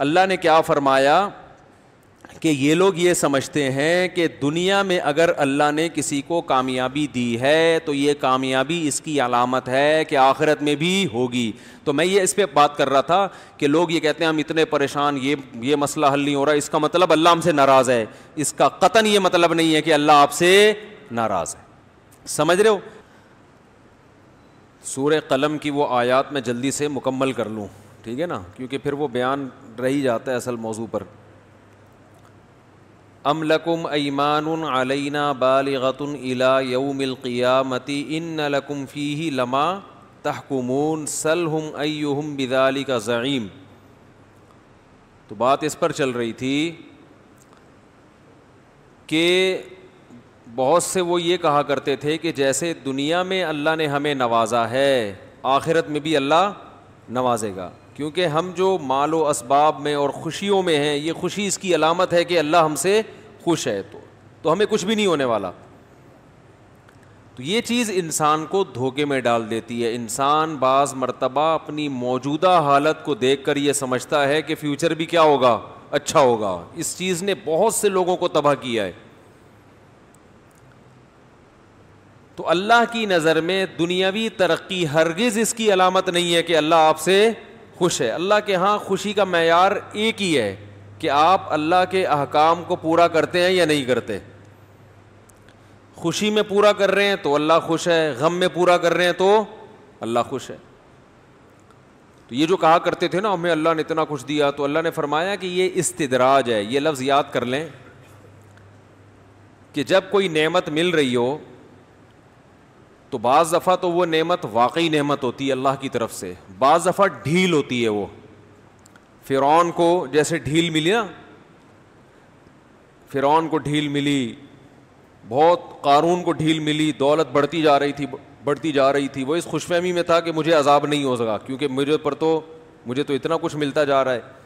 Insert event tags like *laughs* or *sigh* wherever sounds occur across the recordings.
अल्लाह ने क्या फरमाया कि ये लोग ये समझते हैं कि दुनिया में अगर अल्लाह ने किसी को कामयाबी दी है तो ये कामयाबी इसकी अलामत है कि आखिरत में भी होगी तो मैं ये इस पर बात कर रहा था कि लोग ये कहते हैं हम इतने परेशान ये ये मसला हल नहीं हो रहा इसका मतलब अल्लाह हमसे नाराज़ है इसका कतन ये मतलब नहीं है कि अल्लाह आपसे नाराज़ है समझ रहे हो सूर कलम की वो आयात मैं जल्दी से मुकम्मल कर लूँ ठीक है ना क्योंकि फिर वो बयान रही जाता है असल मौजू पर अमलकुम लकुम ईमान अलैना बालगतन इला यौमिलक़ियामती इन लकुम फ़ी लमा तहकुमून सलहम अयुम बिदाली का ज़ीम तो बात इस पर चल रही थी कि बहुत से वो ये कहा करते थे कि जैसे दुनिया में अल्लाह ने हमें नवाजा है आखिरत में भी अल्लाह नवाजेगा क्योंकि हम जो मालो इसबाब में और खुशियों में हैं ये खुशी इसकी अलामत है कि अल्लाह हमसे खुश है तो तो हमें कुछ भी नहीं होने वाला तो ये चीज़ इंसान को धोखे में डाल देती है इंसान बाज़ मरतबा अपनी मौजूदा हालत को देख कर ये समझता है कि फ्यूचर भी क्या होगा अच्छा होगा इस चीज़ ने बहुत से लोगों को तबाह किया है तो अल्लाह की नज़र में दुनियावी तरक्की हरगिज़ इसकी अलामत नहीं है कि अल्लाह आपसे खुश है अल्लाह के यहाँ खुशी का मैार एक ही है कि आप अल्लाह के अहकाम को पूरा करते हैं या नहीं करते खुशी में पूरा कर रहे हैं तो अल्लाह खुश है गम में पूरा कर रहे हैं तो अल्लाह खुश है तो ये जो कहा करते थे ना हमें अल्लाह ने इतना कुछ दिया तो अल्लाह ने फरमाया कि ये इस्तदराज है ये लफ्ज़ याद कर लें कि जब कोई नेमत मिल रही हो तो बाज़ दफ़ा तो वो नेमत वाकई नेमत होती है अल्लाह की तरफ से बाज़ दफ़ा ढील होती है वो फ़िरौन को जैसे ढील मिली ना फ़िरौन को ढील मिली बहुत कारून को ढील मिली दौलत बढ़ती जा रही थी बढ़ती जा रही थी वो इस खुशफहमी में था कि मुझे अजाब नहीं हो सका क्योंकि मुझे पर तो मुझे तो इतना कुछ मिलता जा रहा है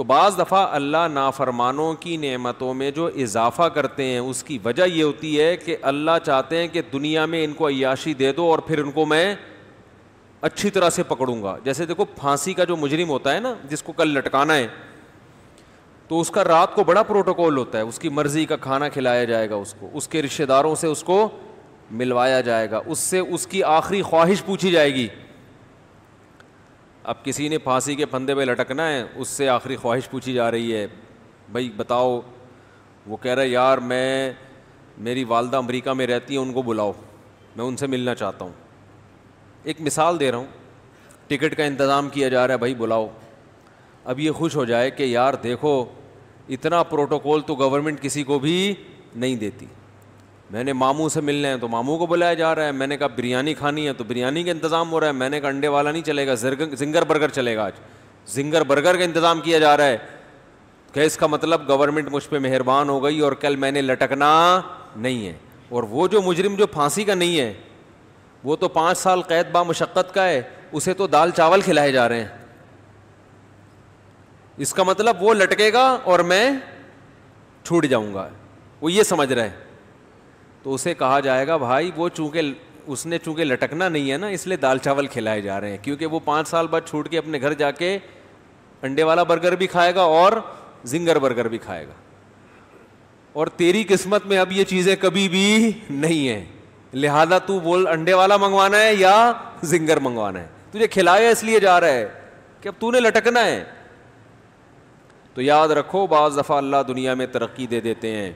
तो बज़ दफ़ा अल्लाह नाफरमानों की नेमतों में जो इजाफ़ा करते हैं उसकी वजह यह होती है कि अल्लाह चाहते हैं कि दुनिया में इनको अयाशी दे दो और फिर उनको मैं अच्छी तरह से पकड़ूंगा जैसे देखो फांसी का जो मुजरिम होता है ना जिसको कल लटकाना है तो उसका रात को बड़ा प्रोटोकॉल होता है उसकी मर्ज़ी का खाना खिलाया जाएगा उसको उसके रिश्तेदारों से उसको मिलवाया जाएगा उससे उसकी आखिरी ख्वाहिश पूछी जाएगी अब किसी ने फांसी के फंदे पे लटकना है उससे आखिरी ख्वाहिश पूछी जा रही है भाई बताओ वो कह रहा है यार मैं मेरी वालदा अमेरिका में रहती है उनको बुलाओ मैं उनसे मिलना चाहता हूँ एक मिसाल दे रहा हूँ टिकट का इंतज़ाम किया जा रहा है भाई बुलाओ अब ये खुश हो जाए कि यार देखो इतना प्रोटोकॉल तो गवर्नमेंट किसी को भी नहीं देती मैंने मामू से मिलने हैं तो मामू को बुलाया जा रहा है मैंने कहा बिरयानी खानी है तो बिरयानी का इंतज़ाम हो रहा है मैंने कहा अंडे वाला नहीं चलेगा जिंगर बर्गर चलेगा आज जिंगर बर्गर का इंतज़ाम किया जा रहा है क्या इसका मतलब गवर्नमेंट मुझ पर मेहरबान हो गई और कल मैंने लटकना नहीं है और वो जो मुजरिम जो फांसी का नहीं है वो तो पाँच साल कैद बा मशक्क़त का है उसे तो दाल चावल खिलाए जा रहे हैं इसका मतलब वो लटकेगा और मैं छूट जाऊंगा वो ये समझ रहे हैं तो उसे कहा जाएगा भाई वो चूँकि उसने चूँकि लटकना नहीं है ना इसलिए दाल चावल खिलाए जा रहे हैं क्योंकि वो पाँच साल बाद छूट के अपने घर जाके अंडे वाला बर्गर भी खाएगा और जिंगर बर्गर भी खाएगा और तेरी किस्मत में अब ये चीज़ें कभी भी नहीं हैं लिहाजा तू बोल अंडे वाला मंगवाना है या जिंगर मंगवाना है तुझे खिलाया इसलिए जा रहा है कि अब तूने लटकना है तो याद रखो बाज़ दफ़ा अल्लाह दुनिया में तरक्की दे देते हैं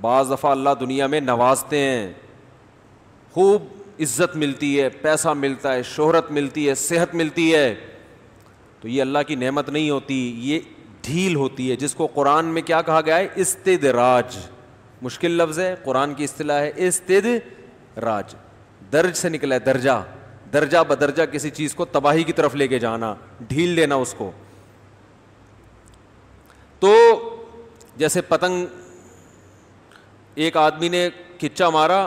बाज दफ़ा अल्लाह दुनिया में नवाजते हैं खूब इज़्ज़त मिलती है पैसा मिलता है शोहरत मिलती है सेहत मिलती है तो ये अल्लाह की नेमत नहीं होती ये ढील होती है जिसको कुरान में क्या कहा गया है राज मुश्किल लफ्ज़ है कुरान की अतलाह है राज दर्ज से निकला है दर्जा दर्जा बदर्जा किसी चीज़ को तबाही की तरफ लेके जाना ढील देना उसको तो जैसे पतंग एक आदमी ने खिच्चा मारा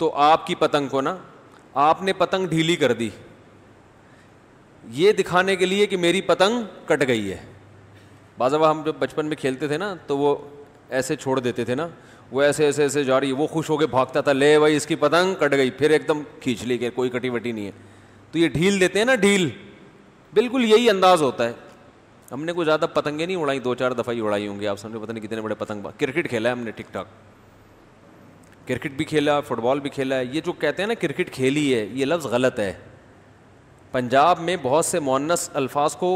तो आपकी पतंग को ना आपने पतंग ढीली कर दी ये दिखाने के लिए कि मेरी पतंग कट गई है बाजा हम जब बचपन में खेलते थे ना तो वो ऐसे छोड़ देते थे ना वो ऐसे ऐसे ऐसे जा रही है वो खुश होकर भागता था ले भाई इसकी पतंग कट गई फिर एकदम खींच ली गई कोई कटी वटी नहीं है तो ये ढील देते हैं ना ढील बिल्कुल यही अंदाज होता है हमने कोई ज़्यादा पतंगे नहीं उड़ाई दो चार दफ़ा ही उड़ाई होंगी आप समझो पता नहीं कितने बड़े पतंग क्रिकेट खेला है हमने ठीक ठाक क्रिकेट भी खेला फुटबॉल भी खेला है ये जो कहते हैं ना क्रिकेट खेली है ये लफ्ज़ गलत है पंजाब में बहुत से मोनस अल्फाज को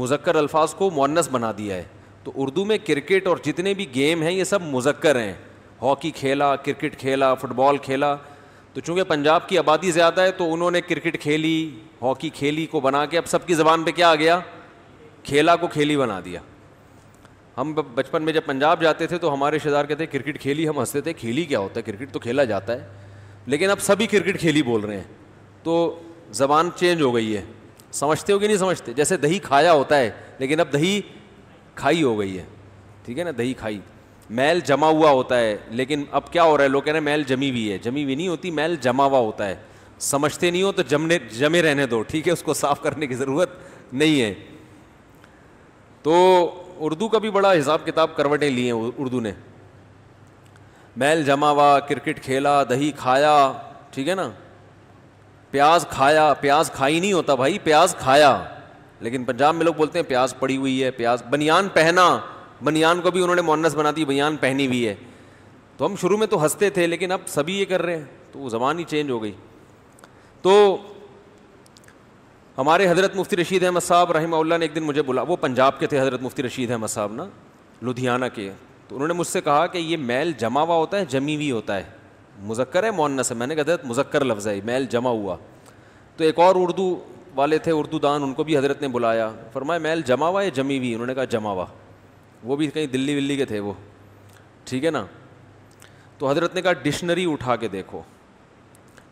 मुजक्कर अल्फाज को मोनस बना दिया है तो उर्दू में क्रिकेट और जितने भी गेम हैं ये सब मुजक्कर हैं हॉकी खेला क्रिकेट खेला फुटबॉल खेला तो चूँकि पंजाब की आबादी ज़्यादा है तो उन्होंने क्रिकेट खेली हॉकी खेली को बना के अब सबकी ज़बान पे क्या आ गया खेला को खेली बना दिया हम बचपन में जब पंजाब जाते थे तो हमारे रिश्तेदार कहते क्रिकेट खेली हम हंसते थे खेली क्या होता है क्रिकेट तो खेला जाता है लेकिन अब सभी क्रिकेट खेली बोल रहे हैं तो ज़बान चेंज हो गई है समझते हो कि नहीं समझते जैसे दही खाया होता है लेकिन अब दही खाई हो गई है ठीक है ना दही खाई मैल जमा हुआ होता है लेकिन अब क्या हो रहा है लोग कह रहे हैं मैल जमी हुई है जमी हुई नहीं होती मैल जमा हुआ होता है समझते नहीं हो तो जमने जमे रहने दो ठीक है उसको साफ करने की ज़रूरत नहीं है तो उर्दू का भी बड़ा हिसाब किताब करवटें ली हैं उर्दू ने मैल जमा हुआ क्रिकेट खेला दही खाया ठीक है ना प्याज खाया प्याज खाई नहीं होता भाई प्याज खाया लेकिन पंजाब में लोग बोलते हैं प्याज पड़ी हुई है प्याज बनियान पहना बनियान को भी उन्होंने मोनस बना दी बनियान पहनी हुई है तो हम शुरू में तो हंसते थे लेकिन अब सभी ये कर रहे हैं तो वो ज़बान ही चेंज हो गई तो हमारे हज़रत मुफ्ती रशीद अहमद साहब रही ने एक दिन मुझे बुला वो पंजाब के थे हज़रत मुफ्ती रशीद अहमद साहब ना लुधियाना के तो उन्होंने मुझसे कहा कि ये मैल जमा हुआ होता है जमी हुई होता है मुजक्र है मोन्नस से मैंने कहा हजरत मुजक्कर लफ्ज़ है मैल जमा हुआ तो एक और उर्दू वाले थे उर्दू दान उनको भी हजरत ने बुलाया फरमाए मैल जमा हुआ या जमी हुई उन्होंने कहा जमा हुआ वो भी कहीं दिल्ली विल्ली के थे वो ठीक है ना तो हजरत ने कहा डिक्शनरी उठा के देखो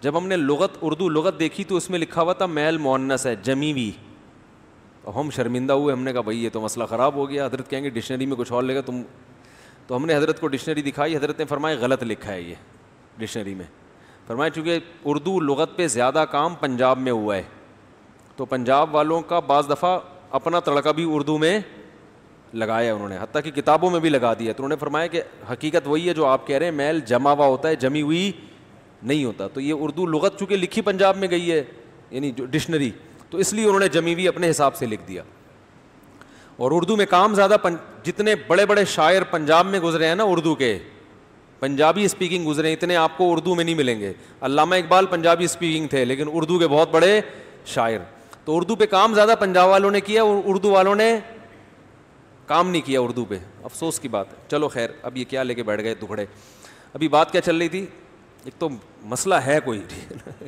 जब हमने लगत उर्दू लगत देखी तो उसमें लिखा हुआ था मैल मोनस है जमीवी तो हम शर्मिंदा हुए हमने कहा भाई ये तो मसला ख़राब हो गया हजरत कहेंगे डिक्शनरी में कुछ और लेगा तुम तो हमने हजरत को डिक्शनरी दिखाई हजरत ने फरमाया गलत लिखा है ये डिक्शनरी में फरमाया चूँकि उर्दू लगत पे ज़्यादा काम पंजाब में हुआ है तो पंजाब वालों का बज़ दफ़ा अपना तड़का भी उर्दू में लगाया उन्होंने हती कि किताबों में भी लगा दिया तो उन्होंने फरमाया कि हकीकत वही है जो आप कह रहे हैं मैल जमा हुआ होता है जमी हुई नहीं होता तो ये उर्दू लगत चूँकि लिखी पंजाब में गई है यानी जो डिक्शनरी तो इसलिए उन्होंने जमीवी अपने हिसाब से लिख दिया और उर्दू में काम ज़्यादा जितने बड़े बड़े शायर पंजाब में गुजरे हैं ना उर्दू के पंजाबी स्पीकिंग गुजरे हैं इतने आपको उर्दू में नहीं मिलेंगे अलामा इकबाल पंजाबी स्पीकिंग थे लेकिन उर्दू के बहुत बड़े शायर तो उर्दू पर काम ज़्यादा पंजाब वालों ने किया और उर्दू वालों ने काम नहीं किया उर्दू पे अफसोस की बात है चलो खैर अब ये क्या लेके बैठ गए दुखड़े अभी बात क्या चल रही थी एक तो मसला है कोई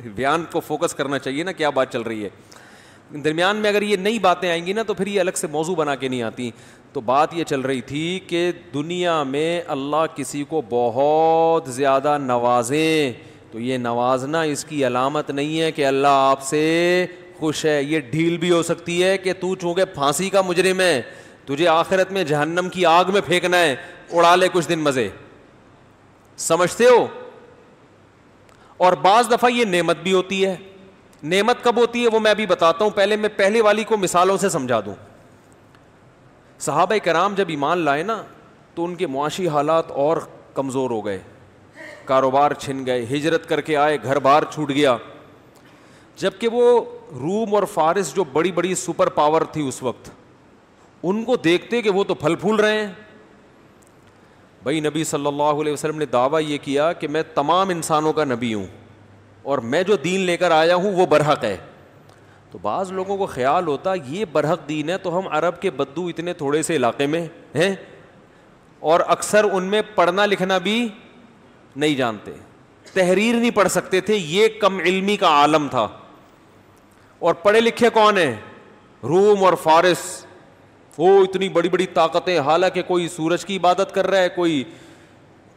*laughs* बयान को फोकस करना चाहिए ना क्या बात चल रही है दरमियान में अगर ये नई बातें आएंगी ना तो फिर ये अलग से मौजू बना के नहीं आती तो बात ये चल रही थी कि दुनिया में अल्लाह किसी को बहुत ज़्यादा नवाजे तो ये नवाजना इसकी अलामत नहीं है कि अल्लाह आपसे खुश है ये ढील भी हो सकती है कि तू चूँकि फांसी का मुजरिम है तुझे आखिरत में जहन्नम की आग में फेंकना है उड़ा ले कुछ दिन मज़े समझते हो और बाज़ दफ़ा ये नेमत भी होती है नेमत कब होती है वो मैं अभी बताता हूं पहले मैं पहले वाली को मिसालों से समझा दूँ साहब कराम जब ईमान लाए ना तो उनके मुआशी हालात और कमज़ोर हो गए कारोबार छिन गए हिजरत करके आए घर बार छूट गया जबकि वो रूम और फारिस जो बड़ी बड़ी सुपर पावर थी उस वक्त उनको देखते कि वो तो फल फूल रहे हैं भाई नबी सल्लल्लाहु अलैहि वसल्लम ने दावा ये किया कि मैं तमाम इंसानों का नबी हूँ और मैं जो दीन लेकर आया हूँ वो बरहक है तो बाज़ लोगों को ख्याल होता ये बरहक दीन है तो हम अरब के बद्दू इतने थोड़े से इलाके में हैं और अक्सर उनमें पढ़ना लिखना भी नहीं जानते तहरीर नहीं पढ़ सकते थे ये कम इलमी का आलम था और पढ़े लिखे कौन है रूम और फारस वो इतनी बड़ी बड़ी ताकतें हालांकि कोई सूरज की इबादत कर रहा है कोई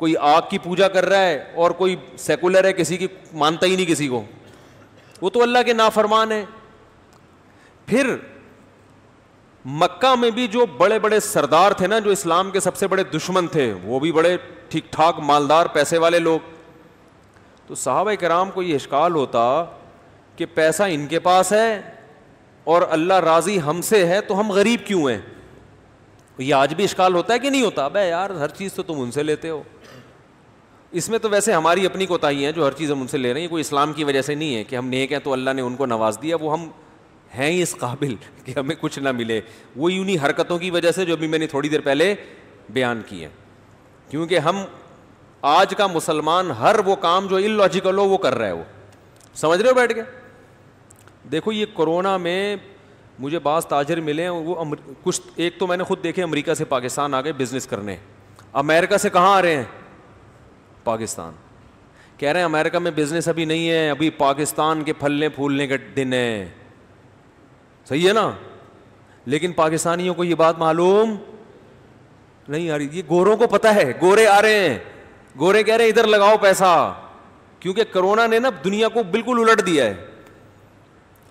कोई आग की पूजा कर रहा है और कोई सेकुलर है किसी की मानता ही नहीं किसी को वो तो अल्लाह के नाफरमान है फिर मक्का में भी जो बड़े बड़े सरदार थे ना जो इस्लाम के सबसे बड़े दुश्मन थे वो भी बड़े ठीक ठाक मालदार पैसे वाले लोग तो साहब कराम को ये इश्काल होता कि पैसा इनके पास है और अल्लाह राज़ी हमसे है तो हम गरीब क्यों हैं ये आज भी इश्काल होता है कि नहीं होता अबे यार हर चीज़ तो तुम उनसे लेते हो इसमें तो वैसे हमारी अपनी कोताही है जो हर चीज़ हम उनसे ले रहे हैं कोई इस्लाम की वजह से नहीं है कि हम नेक हैं तो अल्लाह ने उनको नवाज दिया वो हम हैं ही इस काबिल कि हमें कुछ ना मिले वो उन्हीं हरकतों की वजह से जो अभी मैंने थोड़ी देर पहले बयान की है क्योंकि हम आज का मुसलमान हर वो काम जो इलॉजिकल हो वो कर रहे हो समझ रहे हो बैठ के देखो ये कोरोना में मुझे बास ताजर मिले हैं वो अमर... कुछ एक तो मैंने खुद देखे अमेरिका से पाकिस्तान आ गए बिज़नेस करने अमेरिका से कहाँ आ रहे हैं पाकिस्तान कह रहे हैं अमेरिका में बिज़नेस अभी नहीं है अभी पाकिस्तान के फलने फूलने के दिन है सही है ना लेकिन पाकिस्तानियों को ये बात मालूम नहीं आ रही ये गोरों को पता है गोरे आ रहे हैं गोरे कह रहे हैं इधर लगाओ पैसा क्योंकि कोरोना ने ना दुनिया को बिल्कुल उलट दिया है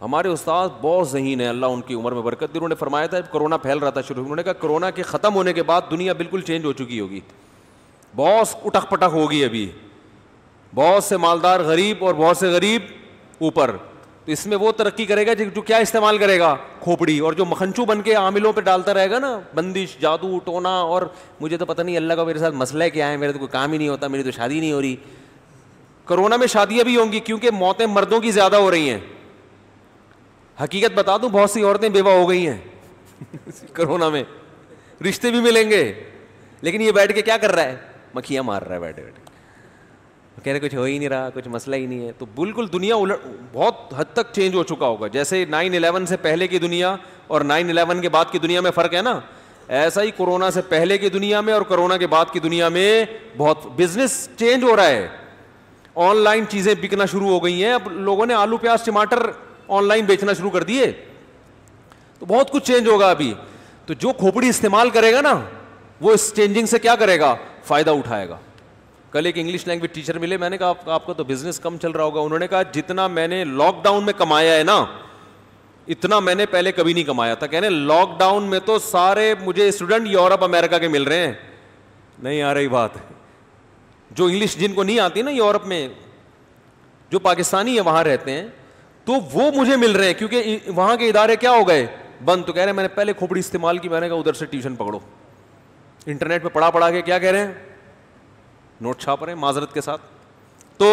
हमारे उस्ताद बहुत जहीन है अल्लाह उनकी उम्र में बरकत दी उन्होंने फरमाया था कोरोना फैल रहा था शुरू में उन्होंने कहा कोरोना के ख़त्म होने के बाद दुनिया बिल्कुल चेंज हो चुकी होगी बहुत उटक पटक होगी अभी बहुत से मालदार गरीब और बहुत से गरीब ऊपर तो इसमें वो तरक्की करेगा जो क्या इस्तेमाल करेगा खोपड़ी और जो मखनचू बन के आमिलों पर डालता रहेगा ना बंदिश जादू टोना और मुझे तो पता नहीं अल्लाह का मेरे साथ मसला क्या है मेरे तो कोई काम ही नहीं होता मेरी तो शादी नहीं हो रही कोरोना में शादियाँ भी होंगी क्योंकि मौतें मर्दों की ज़्यादा हो रही हैं हकीकत बता दूं बहुत सी औरतें बेवा हो गई हैं *laughs* कोरोना में रिश्ते भी मिलेंगे लेकिन ये बैठ के क्या कर रहा है मक्खियाँ मार रहा है बैठे बैठे कह रहे कुछ हो ही नहीं रहा कुछ मसला ही नहीं है तो बिल्कुल दुनिया उलट बहुत हद तक चेंज हो चुका होगा जैसे नाइन इलेवन से पहले की दुनिया और नाइन इलेवन के बाद की दुनिया में फ़र्क है ना ऐसा ही कोरोना से पहले की दुनिया में और कोरोना के बाद की दुनिया में बहुत बिजनेस चेंज हो रहा है ऑनलाइन चीज़ें बिकना शुरू हो गई हैं अब लोगों ने आलू प्याज टमाटर ऑनलाइन बेचना शुरू कर दिए तो बहुत कुछ चेंज होगा अभी तो जो खोपड़ी इस्तेमाल करेगा ना वो इस चेंजिंग से क्या करेगा फायदा उठाएगा कल एक इंग्लिश लैंग्वेज टीचर मिले मैंने कहा आप, आपका तो बिजनेस कम चल रहा होगा उन्होंने कहा जितना मैंने लॉकडाउन में कमाया है ना इतना मैंने पहले कभी नहीं कमाया था कहने लॉकडाउन में तो सारे मुझे स्टूडेंट यूरोप अमेरिका के मिल रहे हैं नहीं आ रही बात जो इंग्लिश जिनको नहीं आती ना यूरोप में जो पाकिस्तानी है वहां रहते हैं तो वो मुझे मिल रहे हैं क्योंकि वहां के इदारे क्या हो गए बंद तो कह रहे हैं मैंने पहले खोपड़ी इस्तेमाल की मैंने कहा उधर से ट्यूशन पकड़ो इंटरनेट पर पढ़ा पढ़ा के क्या कह रहे हैं नोट छाप रहे हैं माजरत के साथ तो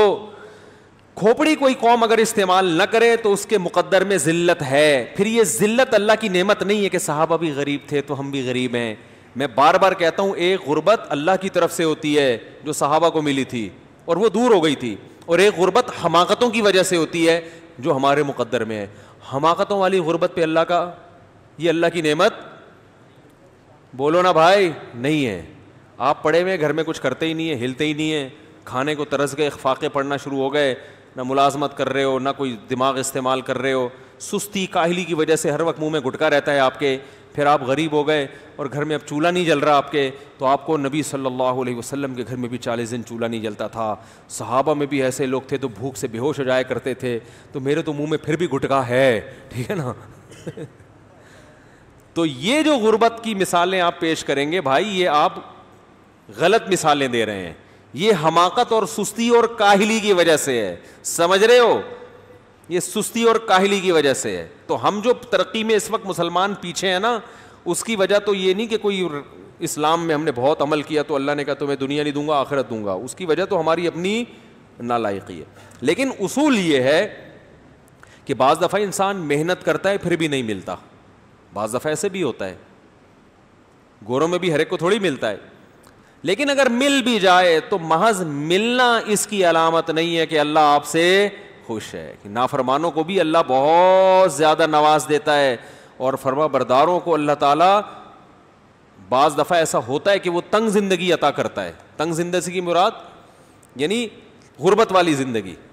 खोपड़ी कोई कौम अगर इस्तेमाल न करे तो उसके मुकद्दर में जिल्लत है फिर ये जिल्लत अल्लाह की नेमत नहीं है कि साहबा भी गरीब थे तो हम भी गरीब हैं मैं बार बार कहता हूँ एक गुरबत अल्लाह की तरफ से होती है जो साहबा को मिली थी और वो दूर हो गई थी और एक गुरबत हमाकतों की वजह से होती है जो हमारे मुकद्दर में है हमाकतों वाली गुर्बत पे अल्लाह का ये अल्लाह की नेमत बोलो ना भाई नहीं है आप पड़े हुए घर में कुछ करते ही नहीं है हिलते ही नहीं है खाने को तरस गए फाके पड़ना शुरू हो गए ना मुलाजमत कर रहे हो ना कोई दिमाग इस्तेमाल कर रहे हो सुस्ती काहली की वजह से हर वक्त मुंह में घुटका रहता है आपके फिर आप गरीब हो गए और घर में अब चूल्हा नहीं जल रहा आपके तो आपको नबी सल्लल्लाहु अलैहि वसल्लम के घर में भी चालीस दिन चूल्हा नहीं जलता था सहाबा में भी ऐसे लोग थे तो भूख से बेहोश हो जाया करते थे तो मेरे तो मुँह में फिर भी गुटका है ठीक है ना *laughs* तो ये जो गुरबत की मिसालें आप पेश करेंगे भाई ये आप गलत मिसालें दे रहे हैं ये हमाकत और सुस्ती और काहली की वजह से है समझ रहे हो ये सुस्ती और काहली की वजह से है तो हम जो तरक्की में इस वक्त मुसलमान पीछे हैं ना उसकी वजह तो ये नहीं कि कोई इस्लाम में हमने बहुत अमल किया तो अल्लाह ने कहा तो मैं दुनिया नहीं दूंगा आखिरत दूंगा उसकी वजह तो हमारी अपनी नालायकी है लेकिन उसूल ये है कि बाज दफ़ा इंसान मेहनत करता है फिर भी नहीं मिलता बज़ दफ़ा ऐसे भी होता है गोरों में भी हरेक को थोड़ी मिलता है लेकिन अगर मिल भी जाए तो महज मिलना इसकी अलामत नहीं है कि अल्लाह आपसे खुश है कि नाफरमानों को भी अल्लाह बहुत ज़्यादा नवाज देता है और फरमा बरदारों को अल्लाह ताला बाज़ दफ़ा ऐसा होता है कि वो तंग ज़िंदगी अता करता है तंग ज़िंदगी की मुराद यानी गुर्बत वाली ज़िंदगी